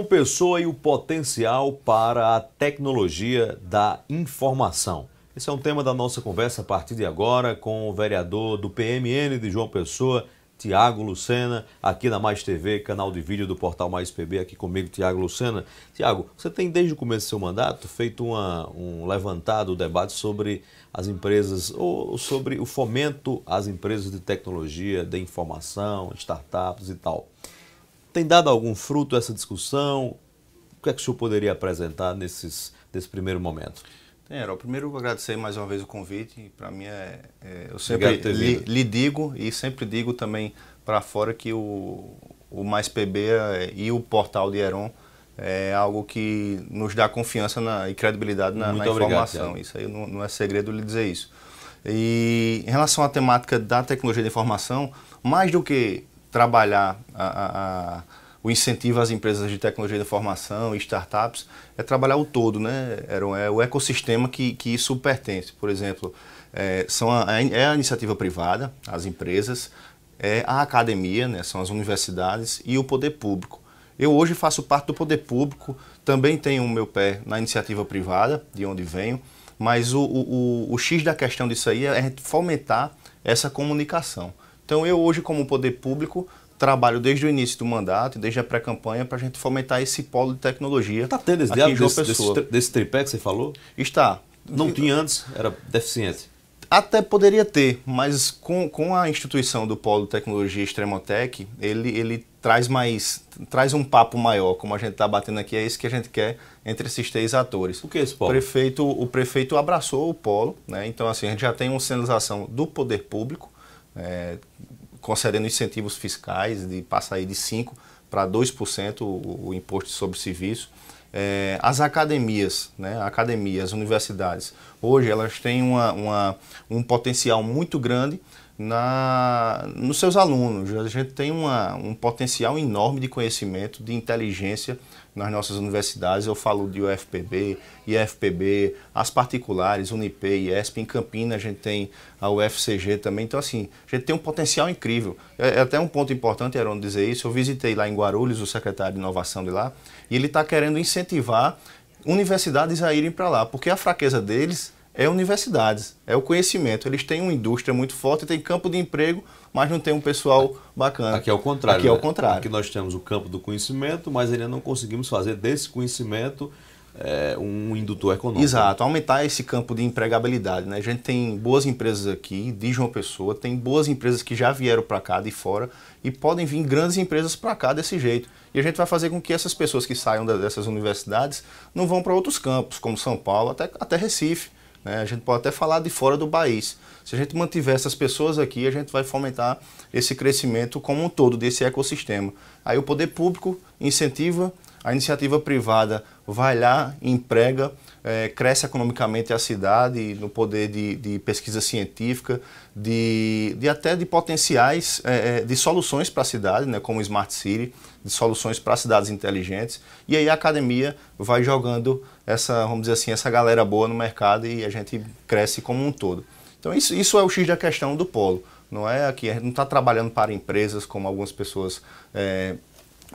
João Pessoa e o potencial para a tecnologia da informação. Esse é um tema da nossa conversa a partir de agora com o vereador do PMN de João Pessoa, Tiago Lucena, aqui na Mais TV, canal de vídeo do portal Mais PB, aqui comigo, Tiago Lucena. Tiago, você tem desde o começo do seu mandato feito uma, um levantado, um debate sobre as empresas, ou sobre o fomento às empresas de tecnologia, de informação, startups e tal. Tem dado algum fruto essa discussão? O que é que o senhor poderia apresentar nesses, nesse primeiro momento? Era, primeiro agradecer mais uma vez o convite. Para mim é, é, eu sempre lhe, lhe, digo e sempre digo também para fora que o, o Mais PB é, e o portal de Heron é algo que nos dá confiança na, e credibilidade na, na informação. isso aí não, não, é segredo lhe dizer isso. E em relação à temática da tecnologia de informação, mais do que trabalhar a, a, a, o incentivo às empresas de tecnologia da formação e startups é trabalhar o todo, né? É o ecossistema que, que isso pertence. Por exemplo, é, são a, é a iniciativa privada, as empresas, é a academia, né? são as universidades e o poder público. Eu hoje faço parte do poder público, também tenho o meu pé na iniciativa privada, de onde venho, mas o, o, o, o X da questão disso aí é, é fomentar essa comunicação. Então eu hoje, como poder público, trabalho desde o início do mandato, desde a pré-campanha, para a gente fomentar esse polo de tecnologia. Está tendo esse diálogo desse, desse, desse, tripé que você falou? Está. Não e, tinha antes? Era deficiente? Até poderia ter, mas com, com a instituição do polo de tecnologia Extremotec, ele, ele traz mais, traz um papo maior, como a gente está batendo aqui, é isso que a gente quer entre esses três atores. O que é esse polo? O prefeito, o prefeito abraçou o polo, né? então assim, a gente já tem uma sinalização do poder público, é, concedendo incentivos fiscais de passar aí de 5% para 2% o, o imposto sobre serviço. É, as academias, né, academias, universidades, hoje elas têm uma, uma, um potencial muito grande na, nos seus alunos. A gente tem uma, um potencial enorme de conhecimento, de inteligência nas nossas universidades, eu falo de UFPB, IFPB, as particulares, Unip, IESP, em Campinas a gente tem a UFCG também, então assim, a gente tem um potencial incrível. É, é até um ponto importante, Aaron, dizer isso, eu visitei lá em Guarulhos o secretário de Inovação de lá, e ele está querendo incentivar universidades a irem para lá, porque a fraqueza deles é universidades, é o conhecimento. Eles têm uma indústria muito forte, tem campo de emprego mas não tem um pessoal bacana. Aqui é o contrário. Aqui é o né? contrário. Aqui nós temos o campo do conhecimento, mas ainda não conseguimos fazer desse conhecimento é, um indutor econômico. Exato, aumentar esse campo de empregabilidade. Né? A gente tem boas empresas aqui, de João Pessoa, tem boas empresas que já vieram para cá de fora e podem vir grandes empresas para cá desse jeito. E a gente vai fazer com que essas pessoas que saiam dessas universidades não vão para outros campos, como São Paulo, até, até Recife né? A gente pode até falar de fora do país. Se a gente mantiver essas pessoas aqui, a gente vai fomentar esse crescimento como um todo desse ecossistema. Aí o poder público incentiva, a iniciativa privada vai lá, emprega, é, cresce economicamente a cidade no poder de, de pesquisa científica, de, de, até de potenciais, é, é de soluções para a cidade, né, como Smart City, de soluções para cidades inteligentes. E aí a academia vai jogando essa, vamos dizer assim, essa galera boa no mercado e a gente cresce como um todo. Então isso, isso é o X da questão do polo. Não é aqui, a gente não está trabalhando para empresas como algumas pessoas é,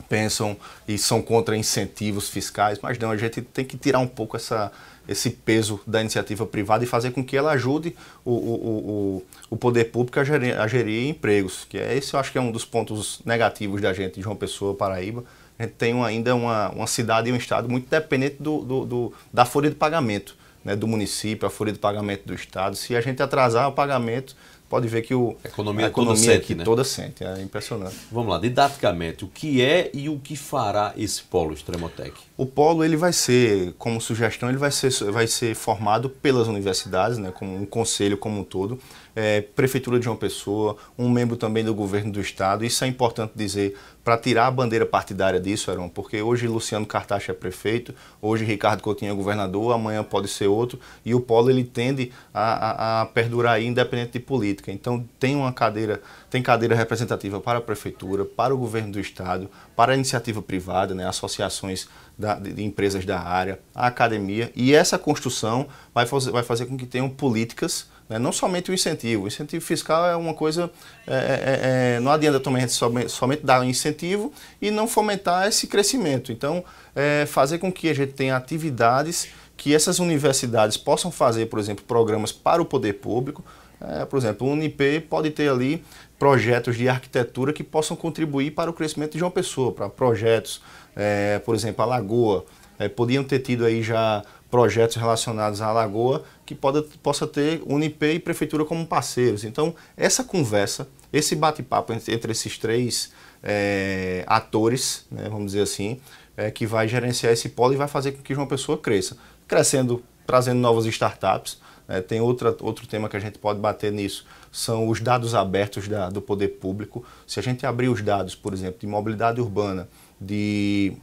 pensam e são contra incentivos fiscais, mas não, a gente tem que tirar um pouco essa, esse peso da iniciativa privada e fazer com que ela ajude o, o, o, o poder público a gerir, a gerir empregos, que é esse eu acho que é um dos pontos negativos da gente de João Pessoa, Paraíba, a gente tem ainda uma, uma cidade e um estado muito dependente do, do, do da folha de pagamento né, do município, a folha de pagamento do estado. Se a gente atrasar o pagamento, pode ver que o, a economia, a economia toda aqui sente, né? toda sente. É impressionante. Vamos lá, didaticamente, o que é e o que fará esse polo Extremotec? O polo ele vai ser, como sugestão, ele vai ser, vai ser formado pelas universidades, né, como um conselho como um todo é, Prefeitura de João Pessoa, um membro também do governo do Estado. Isso é importante dizer para tirar a bandeira partidária disso, Heron, porque hoje Luciano Cartaxo é prefeito, hoje Ricardo Coutinho é governador, amanhã pode ser outro, e o polo ele tende a, a, a perdurar aí, independente de política. Então tem uma cadeira, tem cadeira representativa para a prefeitura, para o governo do Estado, para a iniciativa privada, né, associações da, de empresas da área, a academia, e essa construção vai fazer, vai fazer com que tenham políticas né, não somente o incentivo. O incentivo fiscal é uma coisa. É é, é, é, não adianta também a gente somente, somente dar um incentivo e não fomentar esse crescimento. Então, é, fazer com que a gente tenha atividades que essas universidades possam fazer, por exemplo, programas para o poder público. É, por exemplo, o Unip pode ter ali projetos de arquitetura que possam contribuir para o crescimento de uma pessoa, para projetos é, por exemplo, a Lagoa, é, podiam ter tido aí já projetos relacionados à Lagoa que pode, possa ter Unip e Prefeitura como parceiros. Então, essa conversa, esse bate-papo entre, entre, esses três é, atores, né, vamos dizer assim, é, que vai gerenciar esse polo e vai fazer com que uma Pessoa cresça. Crescendo, trazendo novas startups, é, tem outra, outro tema que a gente pode bater nisso, são os dados abertos da, do poder público. Se a gente abrir os dados, por exemplo, de mobilidade urbana, de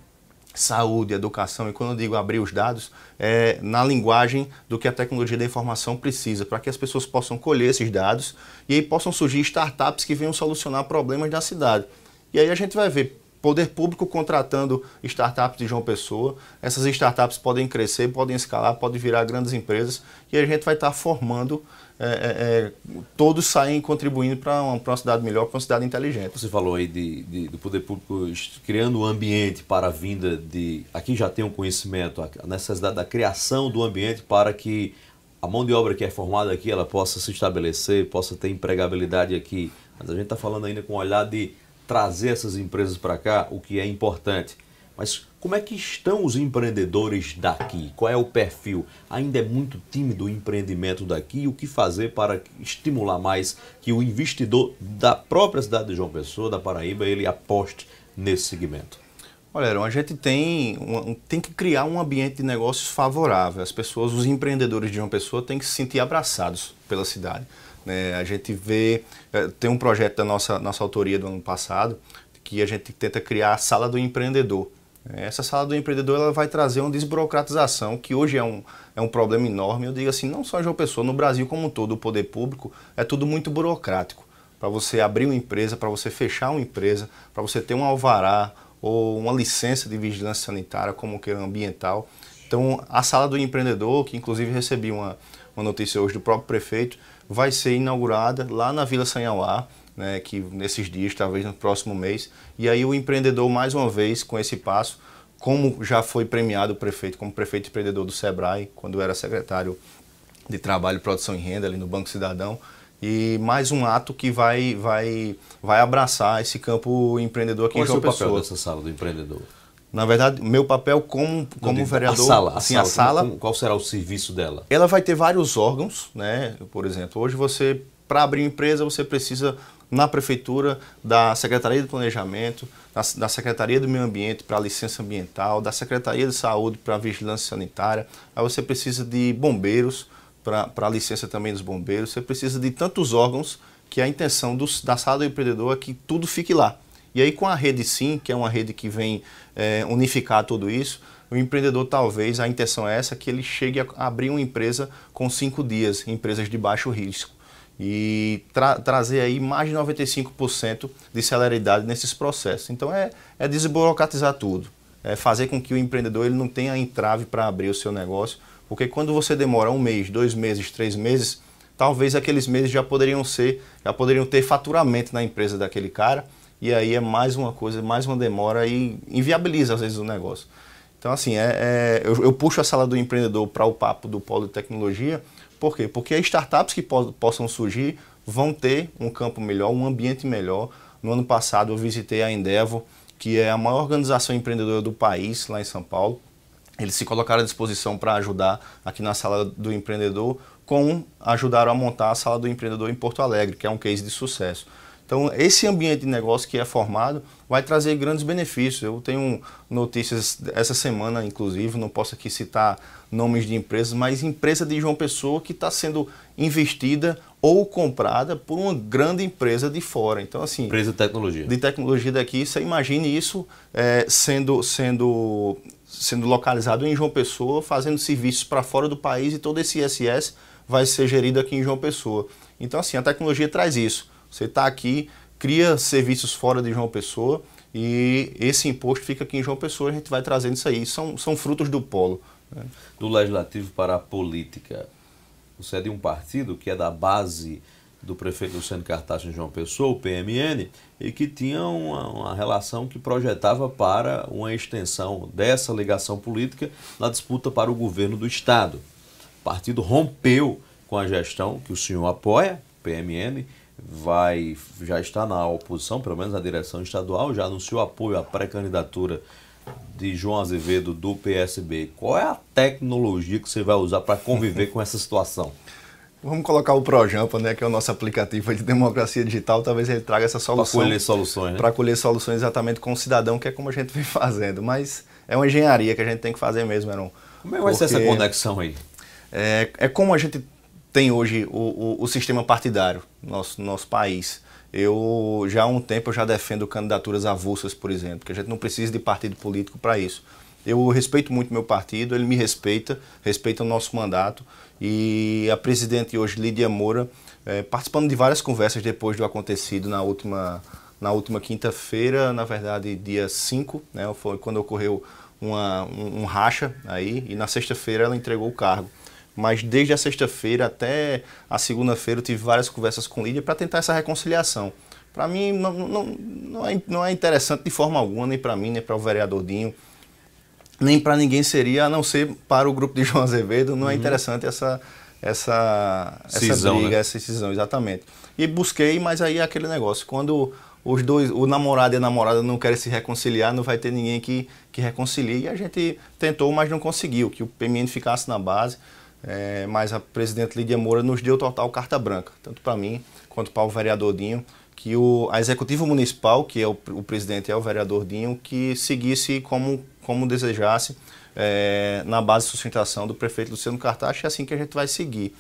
saúde, educação, e quando eu digo abrir os dados, é na linguagem do que a tecnologia da informação precisa, para que as pessoas possam colher esses dados e aí possam surgir startups que venham solucionar problemas da cidade. E aí a gente vai ver poder público contratando startups de João Pessoa. Essas startups podem crescer, podem escalar, podem virar grandes empresas e a gente vai estar formando. É, é, é todos saem contribuindo para uma, uma cidade melhor, para uma cidade inteligente. Você falou aí de, de, do poder público criando um ambiente para a vinda de. Aqui já tem um conhecimento, a necessidade da criação do ambiente para que a mão de obra que é formada aqui ela possa se estabelecer, possa ter empregabilidade aqui. Mas a gente está falando ainda com um olhar de trazer essas empresas para cá, o que é importante. Mas como é que estão os empreendedores daqui? Qual é o perfil? Ainda é muito tímido o empreendimento daqui? O que fazer para estimular mais que o investidor da própria cidade de João Pessoa, da Paraíba, ele aposte nesse segmento? Olha, Heron, a gente tem, um, tem que criar um ambiente de negócios favorável. As pessoas, os empreendedores de João Pessoa têm que se sentir abraçados pela cidade. Né? A gente vê, eh, tem um projeto da nossa, nossa autoria do ano passado, que a gente tenta criar a sala do empreendedor. Eh, essa sala do empreendedor ela vai trazer uma desburocratização, que hoje é um, é um problema enorme. Eu digo assim, não só João Pessoa, no Brasil como um todo, o poder público é tudo muito burocrático. Para você abrir uma empresa, para você fechar uma empresa, para você ter um alvará ou uma licença de vigilância sanitária, como que ambiental. Então, a sala do empreendedor, que inclusive recebi uma, uma notícia hoje do próprio prefeito, vai ser inaugurada lá na Vila Sanhauá, né, que nesses dias, talvez no próximo mês. E aí o empreendedor, mais uma vez, com esse passo, como já foi premiado o prefeito, como prefeito empreendedor do SEBRAE, quando era secretário de Trabalho, Produção e Renda ali no Banco Cidadão, e mais um ato que vai vai vai abraçar esse campo empreendedor aqui Qual em João é o papel papel dessa sala do empreendedor? Na verdade, meu papel como, como vereador. A sala, assim, a sala. A sala como, qual será o serviço dela? Ela vai ter vários órgãos, né? Por exemplo, hoje você, para abrir empresa, você precisa, na prefeitura, da Secretaria de Planejamento, da, da Secretaria do Meio Ambiente para licença ambiental, da Secretaria de Saúde para vigilância sanitária, aí você precisa de bombeiros para a licença também dos bombeiros, você precisa de tantos órgãos que a intenção da sala do empreendedor é que tudo fique lá. E aí com a rede Sim, que é uma rede que vem é, unificar tudo isso, o empreendedor talvez, a intenção é essa, que ele chegue a abrir uma empresa com cinco dias, empresas de baixo risco. E tra trazer aí mais de 95% de celeridade nesses processos. Então é, é desburocratizar tudo. É fazer com que o empreendedor ele não tenha entrave para abrir o seu negócio, porque quando você demora um mês, dois meses, três meses, talvez aqueles meses já poderiam ser, já poderiam ter faturamento na empresa daquele cara, e aí é mais uma coisa, é mais uma demora e inviabiliza às vezes o negócio. Então, assim, é, é eu, eu, puxo a sala do empreendedor para o papo do polo de tecnologia, por quê? Porque é startups que po possam surgir vão ter um campo melhor, um ambiente melhor. No ano passado eu visitei a Endeavor, que é a maior organização empreendedora do país, lá em São Paulo. Eles se colocaram à disposição para ajudar aqui na sala do empreendedor, com ajudaram a montar a sala do empreendedor em Porto Alegre, que é um case de sucesso. Então, esse ambiente de negócio que é formado vai trazer grandes benefícios. Eu tenho notícias essa semana, inclusive, não posso aqui citar nomes de empresas, mas empresa de João Pessoa que está sendo investida ou comprada por uma grande empresa de fora. Então, assim. Empresa de tecnologia. De tecnologia daqui, você imagine isso é, sendo. sendo sendo localizado em João Pessoa, fazendo serviços para fora do país e todo esse ISS vai ser gerido aqui em João Pessoa. Então, assim, a tecnologia traz isso. Você está aqui, cria serviços fora de João Pessoa e esse imposto fica aqui em João Pessoa a gente vai trazendo isso aí. São, são frutos do polo. Né? Do legislativo para a política. Você é de um partido que é da base do prefeito Luciano Cartaxo em João Pessoa, o PMN, e que tinha uma, uma, relação que projetava para uma extensão dessa ligação política na disputa para o governo do Estado. O partido rompeu com a gestão que o senhor apoia, PMN, vai já está na oposição, pelo menos a direção estadual, já anunciou apoio à pré-candidatura de João Azevedo do PSB. Qual é a tecnologia que você vai usar para conviver com essa situação? Vamos colocar o Projampa, né, que é o nosso aplicativo de democracia digital, talvez ele traga essa solução. Para colher soluções. Né? Para colher soluções exatamente com o cidadão, que é como a gente vem fazendo. Mas é uma engenharia que a gente tem que fazer mesmo, Aaron. Como é que vai ser essa conexão aí? É, é como a gente tem hoje o, o, o sistema partidário no nosso, nosso país. Eu já há um tempo eu já defendo candidaturas avulsas, por exemplo, que a gente não precisa de partido político para isso. Eu respeito muito meu partido, ele me respeita, respeita o nosso mandato. E a presidente hoje, Lídia Moura, é, participando de várias conversas depois do acontecido na última, na última quinta-feira, na verdade, dia 5, né, foi quando ocorreu uma, um, um racha aí, e na sexta-feira ela entregou o cargo. Mas desde a sexta-feira até a segunda-feira eu tive várias conversas com Lídia para tentar essa reconciliação. Para mim não, não, não, é, não é interessante de forma alguma, nem para mim, nem para o vereador Dinho, nem para ninguém seria, a não ser para o grupo de João Azevedo, não é uhum. é interessante essa, essa, cisão, né? essa briga, né? essa decisão, exatamente. E busquei, mas aí é aquele negócio, quando os dois, o namorado e a namorada não querem se reconciliar, não vai ter ninguém que, que reconcilie. E a gente tentou, mas não conseguiu, que o PMN ficasse na base. É, mas a presidente Lídia Moura nos deu total carta branca, tanto para mim quanto para o vereador Dinho, que o, a executiva municipal, que é o, o presidente é o vereador Dinho, que seguisse como, como desejasse é, na base de sustentação do prefeito Luciano Cartaxo é assim que a gente vai seguir.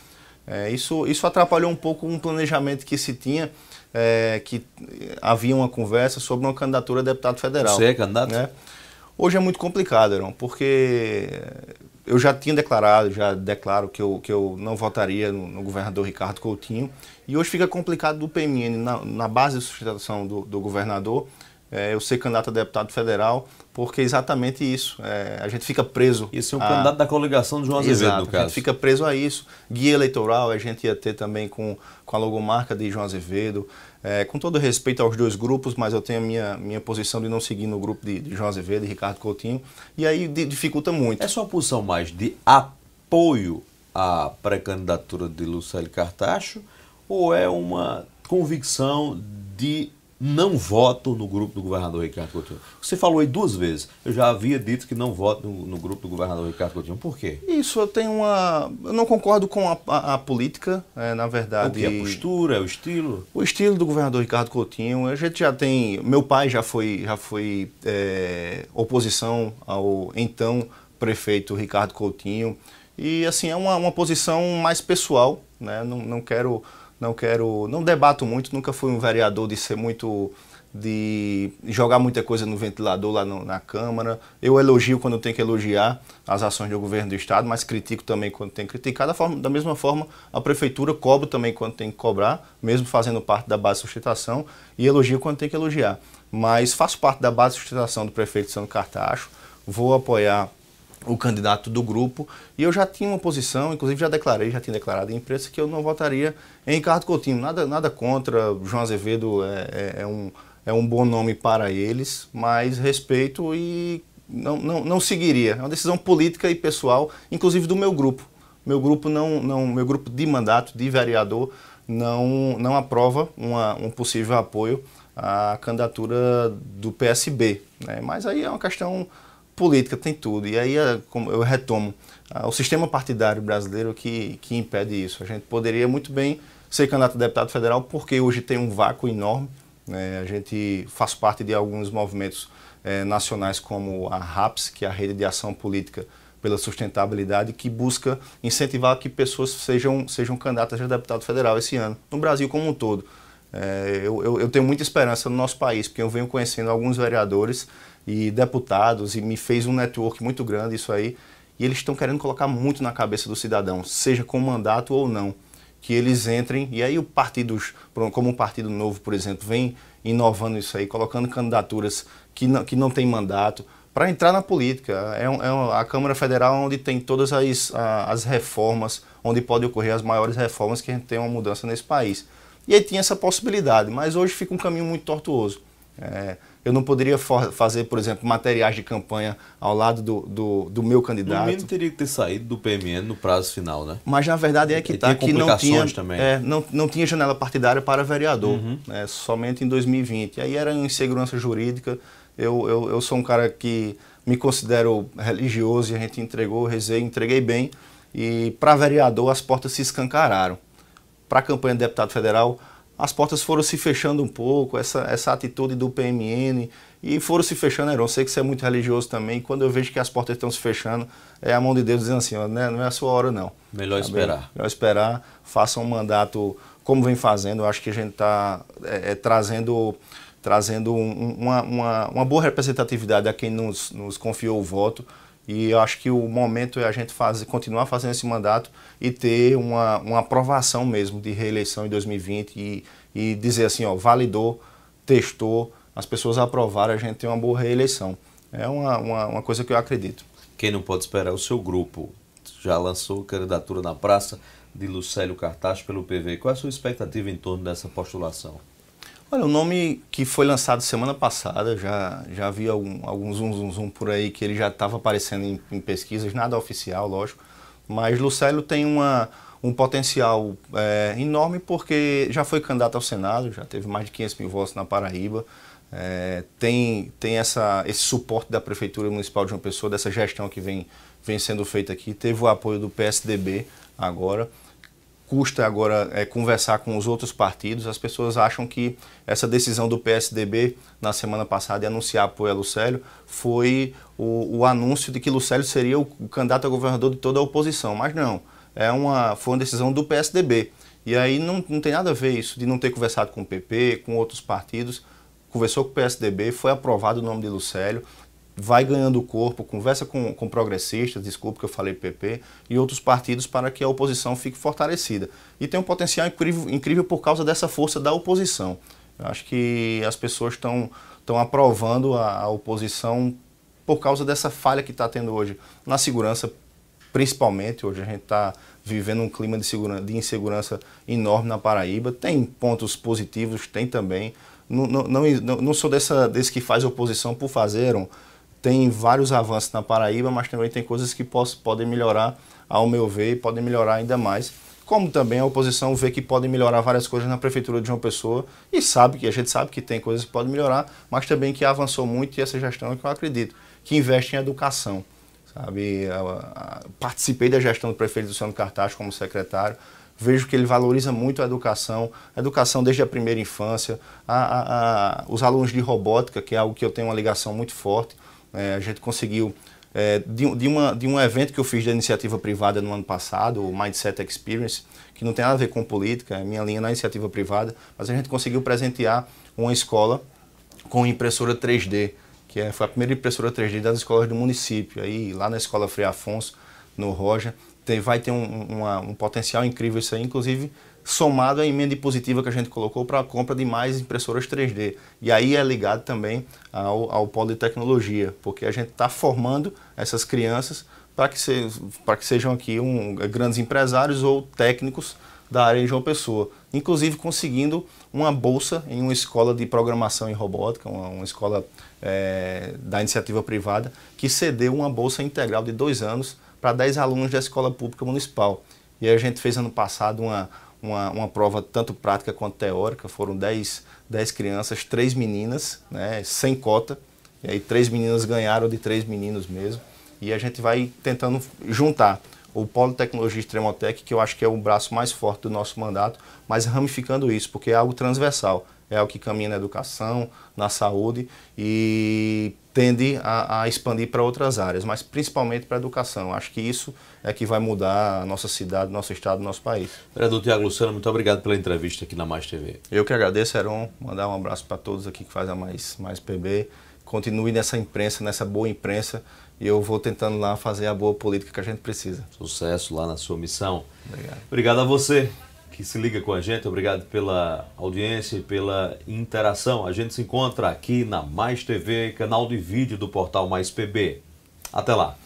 É, isso, isso atrapalhou um pouco um planejamento que se tinha, é, que havia uma conversa sobre uma candidatura a deputado federal. Você é candidato? Né? Hoje é muito complicado, Heron, porque eu já tinha declarado, já declaro que eu, que eu não votaria no, no governador Ricardo Coutinho. E hoje fica complicado do PMN, na, na base de sustentação do, do governador, é, eu ser candidato a deputado federal, porque é exatamente isso. É, a gente fica preso. Isso é um a... candidato da coligação de João Azevedo, Exato, no caso. A gente fica preso a isso. Guia eleitoral, a gente ia ter também com, com a logomarca de João Azevedo. É, com todo respeito aos dois grupos, mas eu tenho a minha, minha posição de não seguir no grupo de, de João e Ricardo Coutinho, e aí de, dificulta muito. É sua posição mais de apoio à pré-candidatura de Lucélio Cartacho ou é uma convicção de não voto no grupo do governador Ricardo Coutinho. Você falou aí duas vezes. Eu já havia dito que não voto no, no grupo do governador Ricardo Coutinho. Por quê? Isso, eu tenho uma. Eu não concordo com a, a, a política, é, na verdade. O que? A postura, o estilo? O estilo do governador Ricardo Coutinho. A gente já tem. Meu pai já foi, já foi é, oposição ao então prefeito Ricardo Coutinho. E, assim, é uma, uma posição mais pessoal, né? Não, não quero não quero, não debato muito, nunca fui um vereador de ser muito de jogar muita coisa no ventilador lá no, na Câmara. Eu elogio quando tem que elogiar as ações do governo do Estado, mas critico também quando tem que criticar. Da, forma, da mesma forma, a Prefeitura cobra também quando tem que cobrar, mesmo fazendo parte da base de sustentação, e elogio quando tem que elogiar. Mas faço parte da base de sustentação do prefeito Sandro Cartacho, vou apoiar o candidato do grupo e eu já tinha uma posição, inclusive já declarei, já tinha declarado em imprensa que eu não votaria em Ricardo Coutinho. Nada, nada contra, João Azevedo é, é, é um, é um bom nome para eles, mas respeito e não, não, não seguiria. É uma decisão política e pessoal, inclusive do meu grupo. Meu grupo, não, não, meu grupo de mandato, de vereador, não, não aprova uma, um possível apoio à candidatura do PSB. Né? Mas aí é uma questão política tem tudo. E aí é, eu retomo ah, o sistema partidário brasileiro que, que impede isso. A gente poderia muito bem ser candidato a deputado federal porque hoje tem um vácuo enorme. Né? A gente faz parte de alguns movimentos eh, nacionais como a RAPS, que é a Rede de Ação Política pela Sustentabilidade, que busca incentivar que pessoas sejam, sejam candidatas a deputado federal esse ano, no Brasil como um todo. É, eu, eu, tenho muita esperança no nosso país, porque eu venho conhecendo alguns vereadores e deputados e me fez um network muito grande isso aí. E eles estão querendo colocar muito na cabeça do cidadão, seja com mandato ou não, que eles entrem. E aí o partido como o Partido Novo, por exemplo, vem inovando isso aí, colocando candidaturas que não, que não têm mandato para entrar na política. É, um, é a Câmara Federal é onde tem todas as, as reformas, onde pode ocorrer as maiores reformas que a gente tem uma mudança nesse país. E aí tinha essa possibilidade, mas hoje fica um caminho muito tortuoso. É, eu não poderia fazer, por exemplo, materiais de campanha ao lado do, do, do meu candidato. O teria que ter saído do PMN no prazo final, né? Mas na verdade é que está que não tinha, é, não, não tinha janela partidária para vereador, uhum. né? somente em 2020. Aí era insegurança jurídica. Eu, eu, eu sou um cara que me considero religioso e a gente entregou, rezei, entreguei bem. E para vereador as portas se escancararam. Para a campanha de deputado federal, as portas foram se fechando um pouco, essa, essa atitude do PMN, e foram se fechando, Heron. Sei que você é muito religioso também. Quando eu vejo que as portas estão se fechando, é a mão de Deus dizendo assim: ó, né, não é a sua hora, não. Melhor tá esperar. Bem? Melhor esperar. Faça um mandato como vem fazendo. Eu acho que a gente está é, é, trazendo, trazendo um, uma, uma, uma, boa representatividade a quem nos, nos confiou o voto. E eu acho que o momento é a gente fazer, continuar fazendo esse mandato e ter uma, uma aprovação mesmo de reeleição em 2020 e, e dizer assim, ó, validou, testou, as pessoas aprovaram, a gente tem uma boa reeleição. É uma, uma, uma coisa que eu acredito. Quem não pode esperar é o seu grupo. Já lançou candidatura na praça de Lucélio Cartaz pelo PV. Qual é a sua expectativa em torno dessa postulação? Olha, o nome que foi lançado semana passada, já, já vi algum, algum zoom, zoom, zoom por aí que ele já estava aparecendo em, em, pesquisas, nada oficial, lógico, mas Lucélio tem uma, um potencial é, enorme porque já foi candidato ao Senado, já teve mais de 500 mil votos na Paraíba, é, tem, tem essa, esse suporte da Prefeitura Municipal de João Pessoa, dessa gestão que vem, vem sendo feita aqui, teve o apoio do PSDB agora, custa agora é, conversar com os outros partidos. As pessoas acham que essa decisão do PSDB na semana passada de anunciar apoio a Lucélio foi o, o anúncio de que Lucélio seria o candidato a governador de toda a oposição, mas não. É uma, foi uma decisão do PSDB. E aí não, não tem nada a ver isso de não ter conversado com o PP, com outros partidos. Conversou com o PSDB, foi aprovado o nome de Lucélio vai ganhando corpo, conversa com, com progressistas, desculpa que eu falei PP, e outros partidos para que a oposição fique fortalecida. E tem um potencial incrível, incrível por causa dessa força da oposição. Eu acho que as pessoas estão aprovando a, a oposição por causa dessa falha que está tendo hoje na segurança, principalmente. Hoje a gente está vivendo um clima de, de, insegurança enorme na Paraíba. Tem pontos positivos, tem também. Não, não, não, não sou dessa, desse que faz oposição por fazer, um, tem vários avanços na Paraíba, mas também tem coisas que posso, podem melhorar, ao meu ver, e podem melhorar ainda mais. Como também a oposição vê que podem melhorar várias coisas na prefeitura de João Pessoa e sabe que a gente sabe que tem coisas que podem melhorar, mas também que avançou muito e essa gestão é que eu acredito, que investe em educação. Sabe, eu, eu, eu participei da gestão do prefeito Luciano Cartaz como secretário, vejo que ele valoriza muito a educação, a educação desde a primeira infância, a, a, a, os alunos de robótica, que é algo que eu tenho uma ligação muito forte, é, a gente conseguiu, é, de, de, uma, de um evento que eu fiz da iniciativa privada no ano passado, o Mindset Experience, que não tem nada a ver com política, é minha linha na iniciativa privada, mas a gente conseguiu presentear uma escola com impressora 3D, que é, foi a primeira impressora 3D das escolas do município. Aí, lá na escola Frei Afonso, no Roja, tem, vai ter um, uma, um potencial incrível isso aí, inclusive somado à emenda positiva que a gente colocou para a compra de mais impressoras 3D. E aí é ligado também ao, ao polo de tecnologia, porque a gente está formando essas crianças para que, se, que sejam aqui um, grandes empresários ou técnicos da área de João Pessoa, inclusive conseguindo uma bolsa em uma escola de programação em robótica, uma, uma escola é, da iniciativa privada, que cedeu uma bolsa integral de dois anos para 10 alunos da escola pública municipal. E a gente fez ano passado uma, uma, uma prova tanto prática quanto teórica. Foram 10, dez crianças, três meninas, né, sem cota. E aí três meninas ganharam de três meninos mesmo. E a gente vai tentando juntar o Polo Tecnologia Extremotec, que eu acho que é o braço mais forte do nosso mandato, mas ramificando isso, porque é algo transversal. É algo que caminha na educação, na saúde e tende a, a expandir para outras áreas, mas principalmente para a educação. Acho que isso é que vai mudar a nossa cidade, nosso estado, nosso país. Vereador Tiago Luciano, muito obrigado pela entrevista aqui na Mais TV. Eu que agradeço, Heron. Mandar um abraço para todos aqui que fazem a Mais, Mais PB. Continue nessa imprensa, nessa boa imprensa, e eu vou tentando lá fazer a boa política que a gente precisa. Sucesso lá na sua missão. Obrigado. Obrigado a você que se liga com a gente. Obrigado pela audiência e pela interação. A gente se encontra aqui na Mais TV, canal de vídeo do portal Mais PB. Até lá!